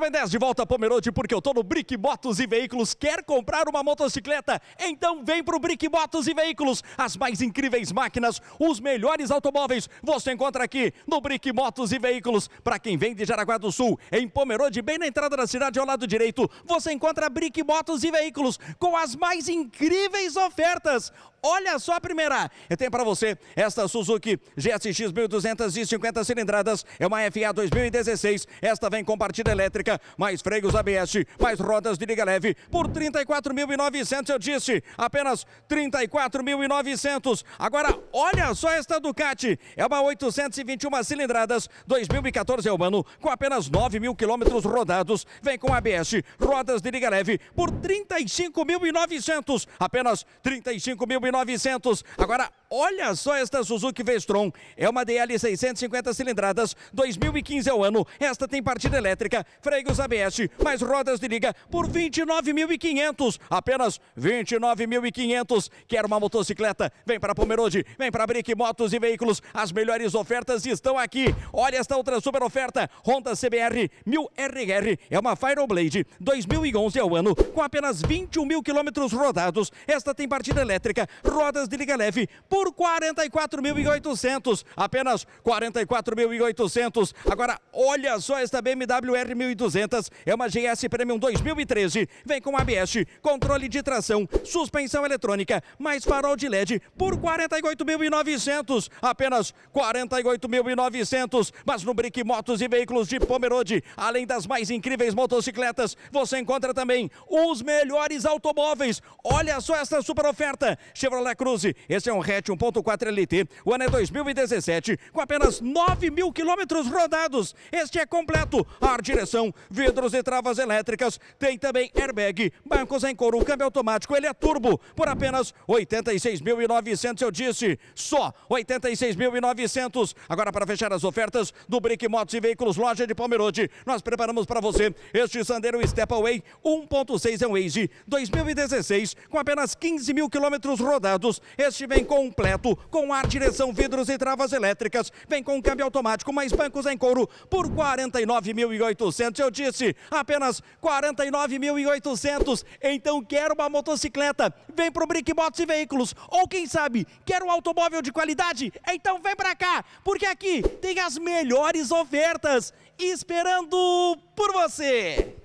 Mendes de volta a Pomerode porque eu tô no Brick Motos e Veículos. Quer comprar uma motocicleta? Então vem pro Brick Motos e Veículos. As mais incríveis máquinas, os melhores automóveis, você encontra aqui no Brick Motos e Veículos. Para quem vem de Jaraguá do Sul, em Pomerode, bem na entrada da cidade ao lado direito, você encontra Brick Motos e Veículos com as mais incríveis ofertas. Olha só a primeira. Eu tenho para você esta Suzuki GSX 1250 cilindradas. É uma FA 2016. Esta vem com partida elétrica, mais freios ABS, mais rodas de liga leve. Por 34.900 eu disse. Apenas 34.900. Agora, olha só esta Ducati. É uma 821 cilindradas. 2014 é o ano. Com apenas 9 mil quilômetros rodados. Vem com ABS, rodas de liga leve. Por 35.900. Apenas 35.900. Agora Olha só esta Suzuki Vestron. É uma DL 650 cilindradas, 2015 é o ano. Esta tem partida elétrica, freios ABS, mais rodas de liga por 29.500. Apenas 29.500. Quer uma motocicleta? Vem para Pomerode, vem para Brick Motos e Veículos. As melhores ofertas estão aqui. Olha esta outra super oferta. Honda CBR 1000RR. É uma Fireblade, 2011 é o ano, com apenas 21 mil quilômetros rodados. Esta tem partida elétrica, rodas de liga leve por por 44.800, apenas 44.800. Agora, olha só esta BMW R1200, é uma GS Premium 2013, vem com ABS, controle de tração, suspensão eletrônica, mais farol de LED por 48.900, apenas 48.900. Mas no Brick Motos e Veículos de Pomerode, além das mais incríveis motocicletas, você encontra também os melhores automóveis. Olha só esta super oferta, Chevrolet Cruze, esse é um hatch Fiat 1.4 LT, o ano é 2017, com apenas 9 mil quilômetros rodados. Este é completo. Ar, direção, vidros e travas elétricas. Tem também airbag, bancos em couro, câmbio automático. Ele é turbo, por apenas 86.900, eu disse. Só 86.900. Agora, para fechar as ofertas do Brick Motos e Veículos Loja de Pomerode, nós preparamos para você este Sandero Stepaway 1.6 é um Waze 2016, com apenas 15 mil quilômetros rodados. Este vem com completo, com ar, direção, vidros e travas elétricas. Vem com câmbio automático, mais bancos em couro por R$ 49.800. Eu disse, apenas R$ 49.800. Então quer uma motocicleta? Vem para o Brick Bots e Veículos. Ou quem sabe, quer um automóvel de qualidade? Então vem para cá, porque aqui tem as melhores ofertas esperando por você.